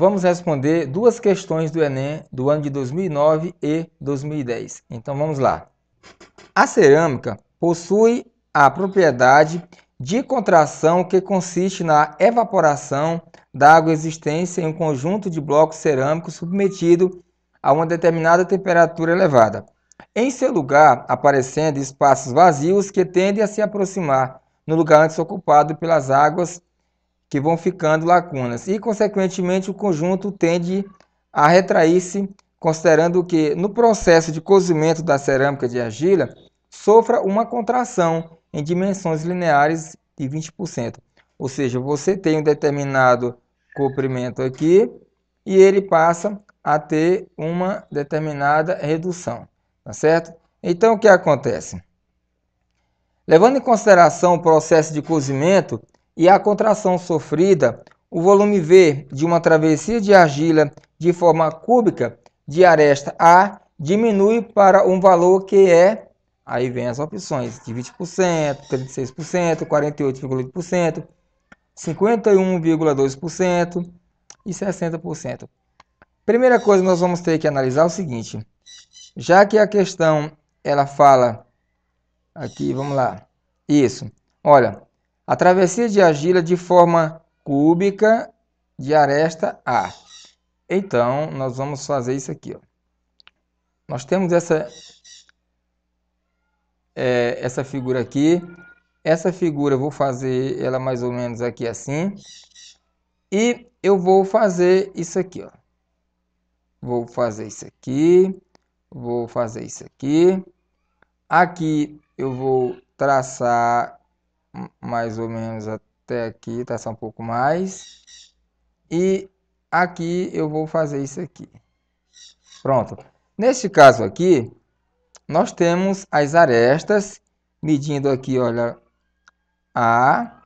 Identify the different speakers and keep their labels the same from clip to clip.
Speaker 1: Vamos responder duas questões do Enem do ano de 2009 e 2010. Então vamos lá. A cerâmica possui a propriedade de contração que consiste na evaporação da água existente em um conjunto de blocos cerâmicos submetido a uma determinada temperatura elevada. Em seu lugar, aparecendo espaços vazios que tendem a se aproximar no lugar antes ocupado pelas águas que vão ficando lacunas e, consequentemente, o conjunto tende a retrair-se, considerando que no processo de cozimento da cerâmica de argila sofra uma contração em dimensões lineares de 20%. Ou seja, você tem um determinado comprimento aqui e ele passa a ter uma determinada redução, tá certo? Então o que acontece? Levando em consideração o processo de cozimento, e a contração sofrida, o volume V de uma travessia de argila de forma cúbica de aresta A diminui para um valor que é, aí vem as opções, de 20%, 36%, 48,8%, 51,2% e 60%. Primeira coisa nós vamos ter que analisar o seguinte, já que a questão ela fala aqui, vamos lá, isso, olha, a travessia de argila de forma cúbica de aresta A. Então, nós vamos fazer isso aqui. Ó. Nós temos essa, é, essa figura aqui. Essa figura eu vou fazer ela mais ou menos aqui assim. E eu vou fazer isso aqui. Ó. Vou fazer isso aqui. Vou fazer isso aqui. Aqui eu vou traçar mais ou menos até aqui, tá só um pouco mais. E aqui eu vou fazer isso aqui. Pronto. Neste caso aqui, nós temos as arestas, medindo aqui, olha, A,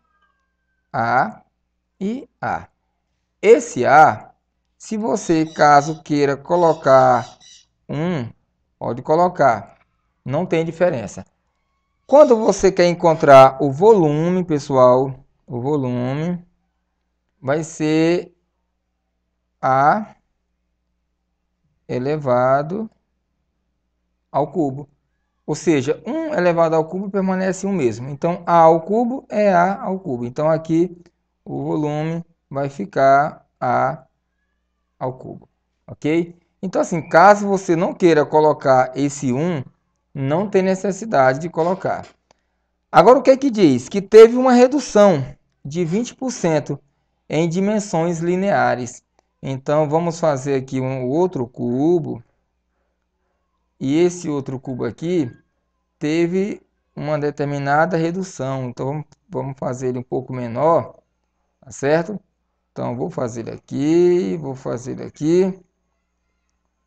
Speaker 1: A e A. Esse A, se você, caso queira colocar um, pode colocar. Não tem diferença. Quando você quer encontrar o volume, pessoal, o volume vai ser A elevado ao cubo. Ou seja, 1 elevado ao cubo permanece o mesmo. Então, A ao cubo é A ao cubo. Então, aqui o volume vai ficar A ao cubo. Ok? Então, assim, caso você não queira colocar esse 1 não tem necessidade de colocar. Agora o que é que diz? Que teve uma redução de 20% em dimensões lineares. Então vamos fazer aqui um outro cubo. E esse outro cubo aqui teve uma determinada redução. Então vamos fazer ele um pouco menor, tá certo? Então vou fazer aqui, vou fazer aqui.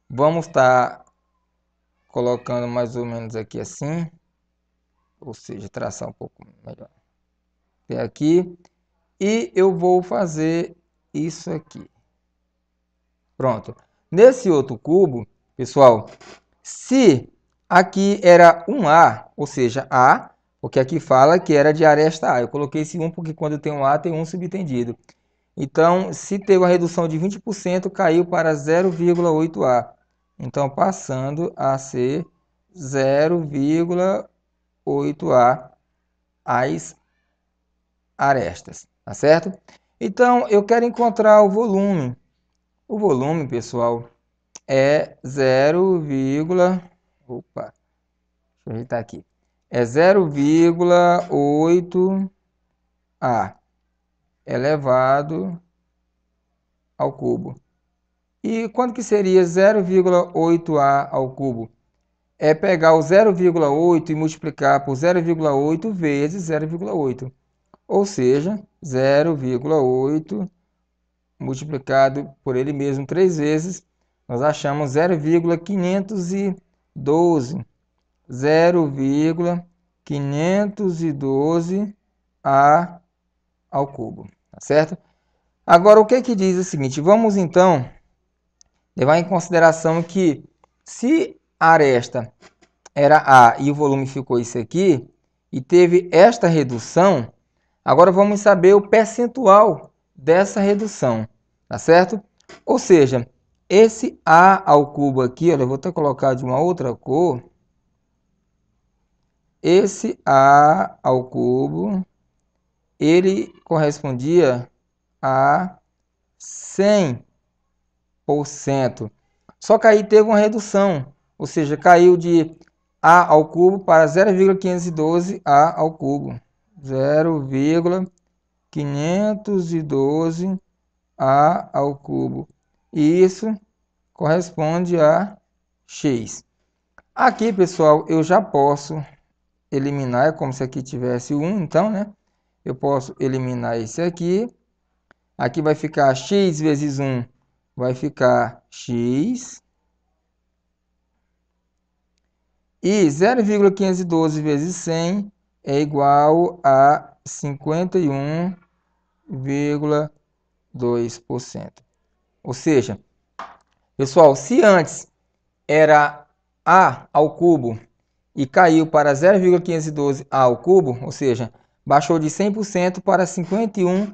Speaker 1: Vamos estar tá colocando mais ou menos aqui assim, ou seja, traçar um pouco melhor até aqui, e eu vou fazer isso aqui. Pronto. Nesse outro cubo, pessoal, se aqui era um A, ou seja, A, o que aqui fala que era de aresta A. Eu coloquei esse 1 porque quando tem um A, tem um subtendido. Então, se teve uma redução de 20%, caiu para 0,8A então passando a ser 0,8A as arestas, tá certo? Então, eu quero encontrar o volume. O volume, pessoal, é 0, opa, deixa eu ajeitar aqui. É 0,8A elevado ao cubo. E quanto que seria 0,8a ao cubo? É pegar o 0,8 e multiplicar por 0,8 vezes 0,8. Ou seja, 0,8 multiplicado por ele mesmo três vezes, nós achamos 0,512. 0,512a ao cubo, tá certo? Agora, o que que diz o seguinte? Vamos, então, Levar em consideração que se a aresta era A e o volume ficou isso aqui, e teve esta redução, agora vamos saber o percentual dessa redução, tá certo? Ou seja, esse A ao cubo aqui, olha, eu vou até colocar de uma outra cor, esse A ao cubo, ele correspondia a 100 só que aí teve uma redução, ou seja, caiu de a ao cubo para 0,512 a ao cubo. 0,512 a ao cubo. E isso corresponde a x. Aqui, pessoal, eu já posso eliminar, é como se aqui tivesse 1, então, né? Eu posso eliminar esse aqui. Aqui vai ficar x vezes 1 vai ficar x. E 0,512 vezes 100 é igual a 51,2%. Ou seja, pessoal, se antes era a ao cubo e caiu para 0,512 a ao cubo, ou seja, baixou de 100% para 51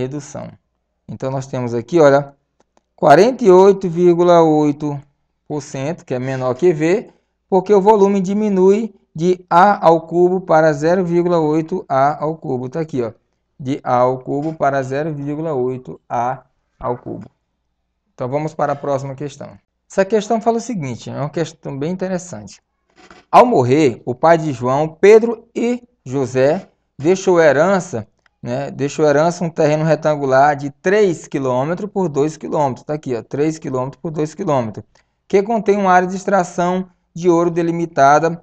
Speaker 1: redução. Então, nós temos aqui, olha, 48,8%, que é menor que V, porque o volume diminui de A ao cubo para 0,8 A ao cubo. Está aqui, ó, de A ao cubo para 0,8 A ao cubo. Então, vamos para a próxima questão. Essa questão fala o seguinte, é uma questão bem interessante. Ao morrer, o pai de João, Pedro e José deixou herança né, deixou herança um terreno retangular de 3 km por 2 km. Está aqui, ó, 3 km por 2 km, que contém uma área de extração de ouro delimitada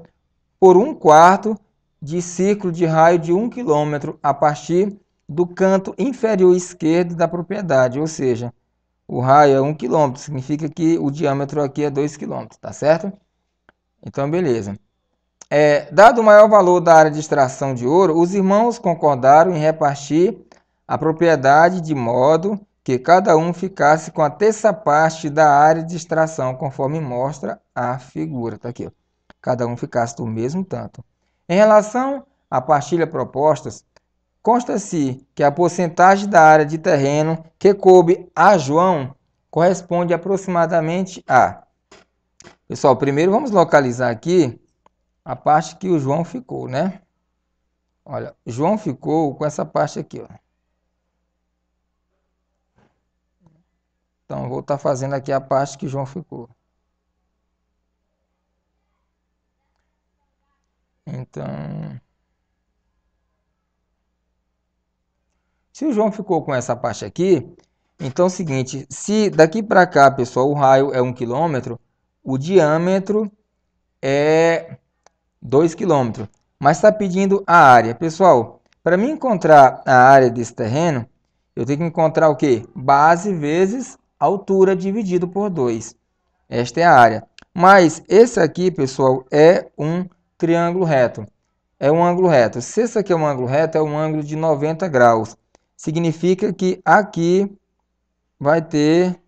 Speaker 1: por um quarto de círculo de raio de 1 km a partir do canto inferior esquerdo da propriedade, ou seja, o raio é 1 km, significa que o diâmetro aqui é 2 km, tá certo? Então, beleza. É, dado o maior valor da área de extração de ouro, os irmãos concordaram em repartir a propriedade de modo que cada um ficasse com a terça parte da área de extração, conforme mostra a figura. Tá aqui, ó. Cada um ficasse do mesmo tanto. Em relação à partilha propostas, consta-se que a porcentagem da área de terreno que coube a João corresponde aproximadamente a... Pessoal, primeiro vamos localizar aqui a parte que o João ficou, né? Olha, João ficou com essa parte aqui, ó. Então, vou estar tá fazendo aqui a parte que João ficou. Então... Se o João ficou com essa parte aqui, então é o seguinte, se daqui para cá, pessoal, o raio é um quilômetro, o diâmetro é 2 km, mas está pedindo a área. Pessoal, para me encontrar a área desse terreno, eu tenho que encontrar o quê? Base vezes altura dividido por 2. Esta é a área. Mas esse aqui, pessoal, é um triângulo reto. É um ângulo reto. Se esse aqui é um ângulo reto, é um ângulo de 90 graus. Significa que aqui vai ter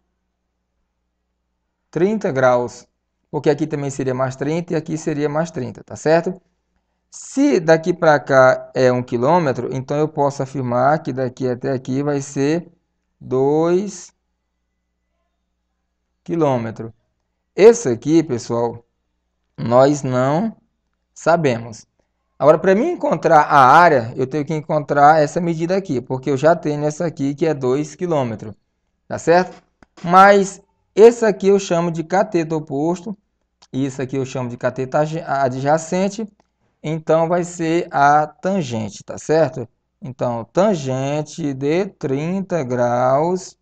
Speaker 1: 30 graus porque aqui também seria mais 30 e aqui seria mais 30, tá certo? Se daqui para cá é 1 quilômetro, então eu posso afirmar que daqui até aqui vai ser 2 quilômetros. Esse aqui, pessoal, nós não sabemos. Agora, para mim encontrar a área, eu tenho que encontrar essa medida aqui, porque eu já tenho essa aqui que é 2 quilômetros, tá certo? Mas esse aqui eu chamo de cateto oposto, isso aqui eu chamo de cateto adjacente, então vai ser a tangente, tá certo? Então, tangente de 30 graus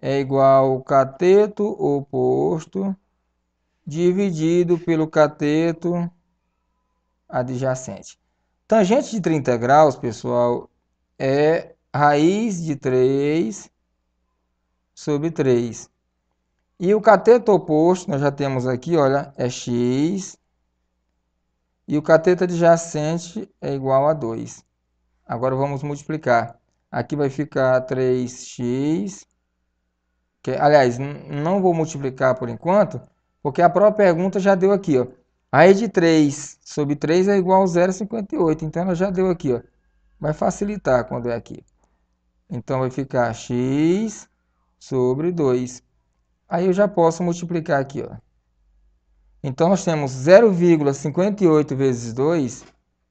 Speaker 1: é igual ao cateto oposto dividido pelo cateto adjacente. Tangente de 30 graus, pessoal, é raiz de 3 sobre 3. E o cateto oposto, nós já temos aqui, olha, é x. E o cateto adjacente é igual a 2. Agora vamos multiplicar. Aqui vai ficar 3x. Que, aliás, não vou multiplicar por enquanto, porque a própria pergunta já deu aqui, ó. Raiz de 3 sobre 3 é igual a 0,58. Então, ela já deu aqui, ó. Vai facilitar quando é aqui. Então, vai ficar x sobre 2. Aí eu já posso multiplicar aqui, ó. Então, nós temos 0,58 vezes 2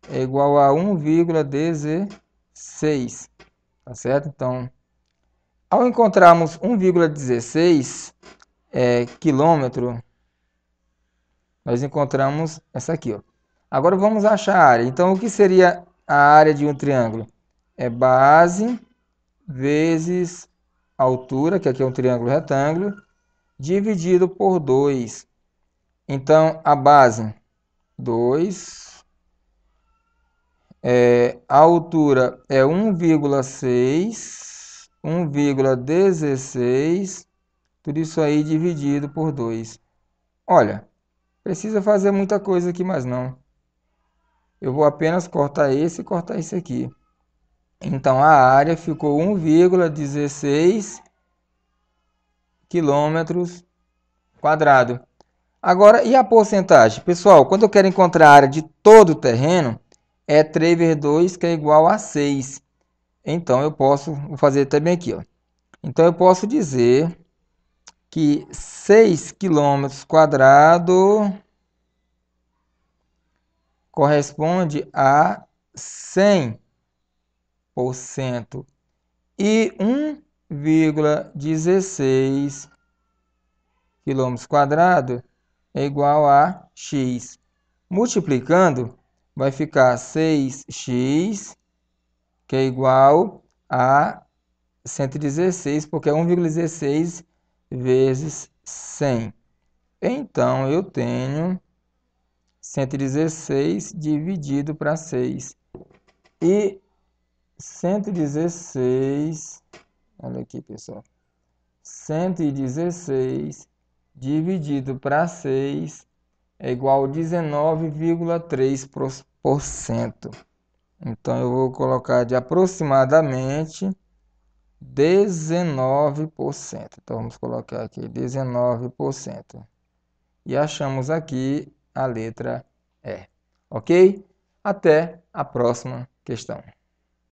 Speaker 1: é igual a 1,16, tá certo? Então, ao encontrarmos 1,16 é, quilômetro, nós encontramos essa aqui, ó. Agora vamos achar a área. Então, o que seria a área de um triângulo? É base vezes altura, que aqui é um triângulo retângulo, dividido por 2. Então, a base 2, é, a altura é 1,6, 1,16, tudo isso aí dividido por 2. Olha, precisa fazer muita coisa aqui, mas não. Eu vou apenas cortar esse e cortar esse aqui. Então, a área ficou 1,16 quilômetros quadrados. Agora, e a porcentagem? Pessoal, quando eu quero encontrar a área de todo o terreno, é 3 vezes 2, que é igual a 6. Então, eu posso vou fazer também aqui. Ó. Então, eu posso dizer que 6 km quadrado corresponde a 100%. E 1 1,16 km quadrado é igual a x. Multiplicando, vai ficar 6x, que é igual a 116, porque é 1,16 vezes 100. Então, eu tenho 116 dividido para 6. E 116 Olha aqui, pessoal. 116 dividido para 6 é igual a 19,3%. Então, eu vou colocar de aproximadamente 19%. Então, vamos colocar aqui 19%. E achamos aqui a letra E. Ok? Até a próxima questão.